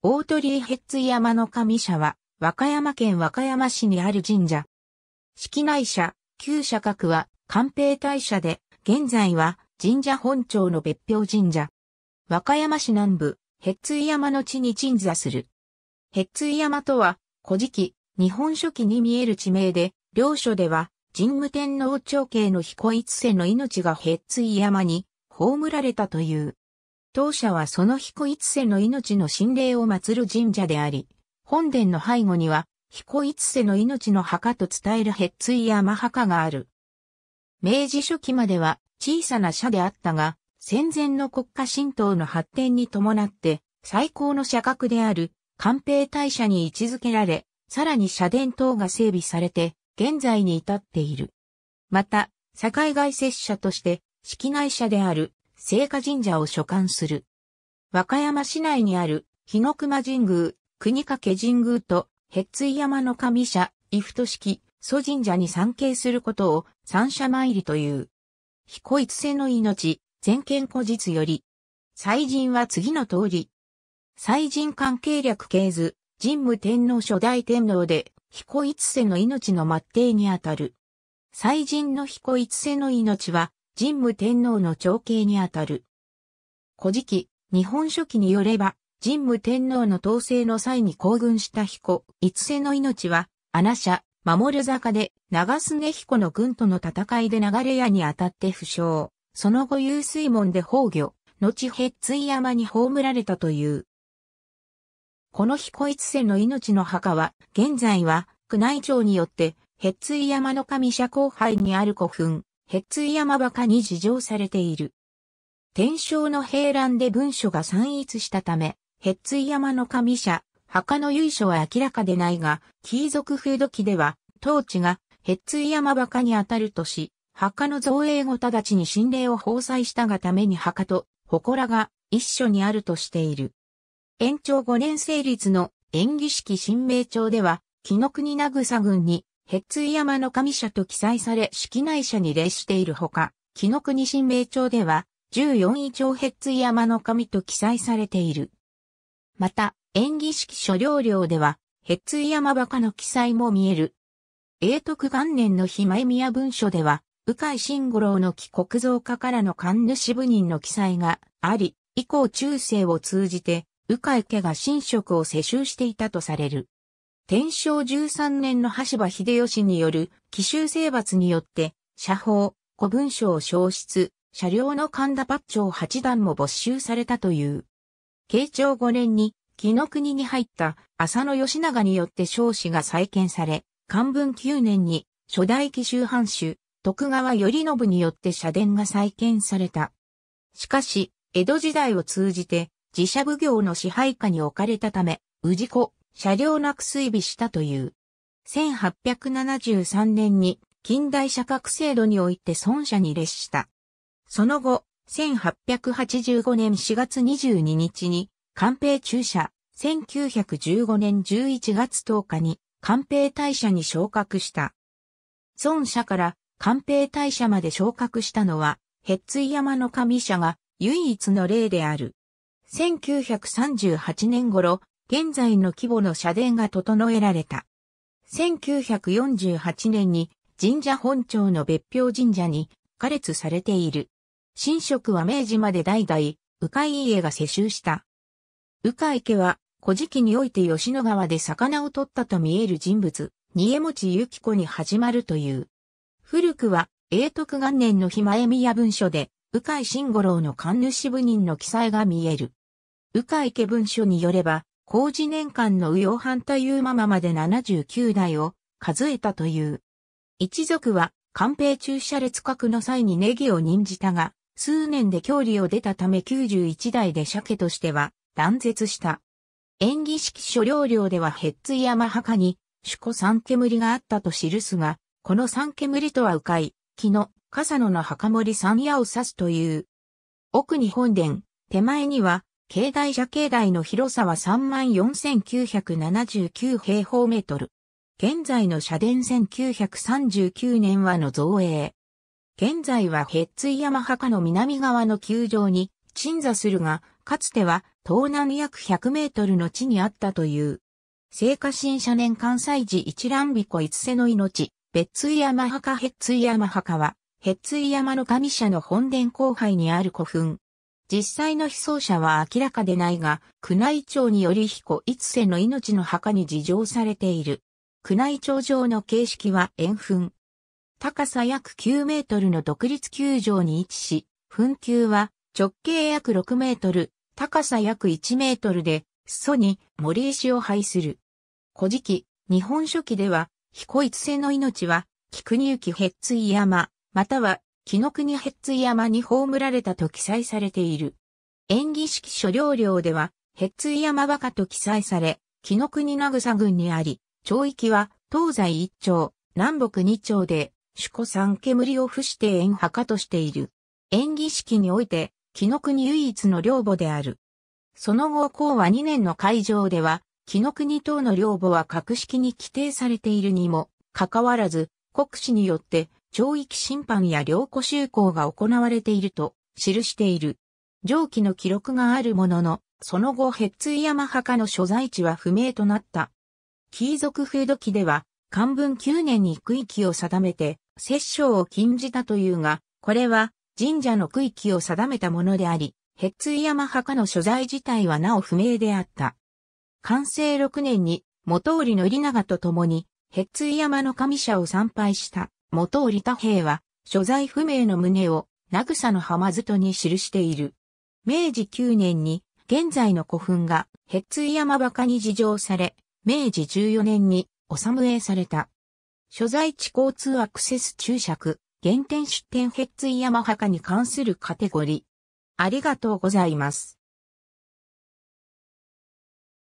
大鳥居ヘッツ山の神社は、和歌山県和歌山市にある神社。式内社、旧社格は、官兵大社で、現在は、神社本庁の別表神社。和歌山市南部、ヘッツ山の地に鎮座する。ヘッツ山とは、古事記、日本書紀に見える地名で、両所では、神武天皇朝慶の彦一世の命がヘッツ山に、葬られたという。当社はその彦一世の命の心霊を祀る神社であり、本殿の背後には、彦一世の命の墓と伝える別椎や山墓がある。明治初期までは小さな社であったが、戦前の国家神道の発展に伴って、最高の社格である、官兵大社に位置づけられ、さらに社殿等が整備されて、現在に至っている。また、境外接者として、式内社である、聖火神社を所管する。和歌山市内にある、日の熊神宮、国掛神宮と、へっつい山の神社、伊布都式、祖神社に参詣することを三社参りという。彦一世の命、全権古実より。祭神は次の通り。祭神関係略系図、神武天皇初代天皇で、彦一世の命の末帝にあたる。祭神の彦一世の命は、神武天皇の長兄にあたる。古事記、日本書紀によれば、神武天皇の統制の際に行軍した彦、五瀬の命は、穴社、守る坂で、長須根彦の軍との戦いで流れ屋に当たって負傷。その後有水門で崩御、後へっつい山に葬られたという。この彦一瀬の命の墓は、現在は、宮内庁によって、へっつい山の神社後輩にある古墳、ヘッツイ山バカに事情されている。天正の平乱で文書が散逸したため、ヘッツイ山の神社、墓の由緒は明らかでないが、貴族風土記では、当地がヘッツイ山バカにあたるとし、墓の造営後直ちに神霊を放祭したがために墓と祠が一緒にあるとしている。延長5年成立の演技式神明町では、紀の国名草郡にヘッツイ山の神社と記載され式内社に礼しているほか、木の国神明町では、14位町ヘッツイ山の神と記載されている。また、演技式書領領では、ヘッツイ山馬鹿の記載も見える。永徳元年の日前宮文書では、鵜飼慎五郎の帰国造家からの神主部人の記載があり、以降中世を通じて、鵜飼家が神職を世襲していたとされる。天正13年の橋場秀吉による奇襲征伐によって、社宝、古文書を消失、車両の神田八丁八段も没収されたという。慶長5年に、紀の国に入った浅野義長によって少子が再建され、漢文9年に初代紀州藩主、徳川頼信によって社殿が再建された。しかし、江戸時代を通じて、自社奉行の支配下に置かれたため、氏子、車両なく追尾したという。1873年に近代社格制度において損者に列した。その後、1885年4月22日に、官兵中車、1915年11月10日に、官兵大社に昇格した。孫社から官兵大社まで昇格したのは、ヘッ山の神社が唯一の例である。1938年頃、現在の規模の社殿が整えられた。1948年に神社本庁の別表神社に加列されている。神職は明治まで代々、鵜飼家が世襲した。鵜飼家は、古事記において吉野川で魚を取ったと見える人物、新江持由紀子に始まるという。古くは、永徳元年の日前宮文書で、鵜飼慎五郎の神主部人の記載が見える。鵜飼家文書によれば、工事年間の右洋反対いうまままで79代を数えたという。一族は官兵駐車列閣の際にネギを任じたが、数年で郷里を出たため91代で鮭としては断絶した。演技式所領領ではヘッツ山墓に、主古三煙があったと記すが、この三煙とは迂回、木の、笠野の墓守三夜を指すという。奥に本殿、手前には、境内社境内の広さは34,979平方メートル。現在の社殿1939年はの造営。現在はヘッツイ山墓の南側の球場に鎮座するが、かつては東南約100メートルの地にあったという。聖火新社年関西寺一覧子一世の命、別ツ山墓ヘッツイ山墓は、ヘッツイ山の神社の本殿後輩にある古墳。実際の被葬者は明らかでないが、宮内庁により彦一世の命の墓に事情されている。宮内庁上の形式は円墳。高さ約9メートルの独立球場に位置し、墳球は直径約6メートル、高さ約1メートルで、裾に森石を配する。古事記、日本書紀では、彦一世の命は、菊乳記へっつい山、または紀の国ヘッツ山に葬られたと記載されている。演技式書領料では、ヘッツ山若と記載され、紀の国名草郡にあり、町域は東西一町、南北二町で、主子三煙を伏して縁墓としている。演技式において、紀の国唯一の領母である。その後、講和2年の会場では、紀の国等の領母は格式に規定されているにも、かかわらず、国史によって、懲役審判や良子修行が行われていると記している。上記の記録があるものの、その後、ヘッツイ山墓の所在地は不明となった。貴族風土記では、漢文9年に区域を定めて、摂政を禁じたというが、これは神社の区域を定めたものであり、ヘッツイ山墓の所在自体はなお不明であった。完成6年に、元織宣長と共に、ヘッツイ山の神社を参拝した。元折田兵は、所在不明の旨を、渚の浜里に記している。明治9年に、現在の古墳が、ヘッツイ山バカに事情され、明治14年に、おさむえされた。所在地交通アクセス注釈、原点出典ヘッツイ山墓に関するカテゴリー。ありがとうございます。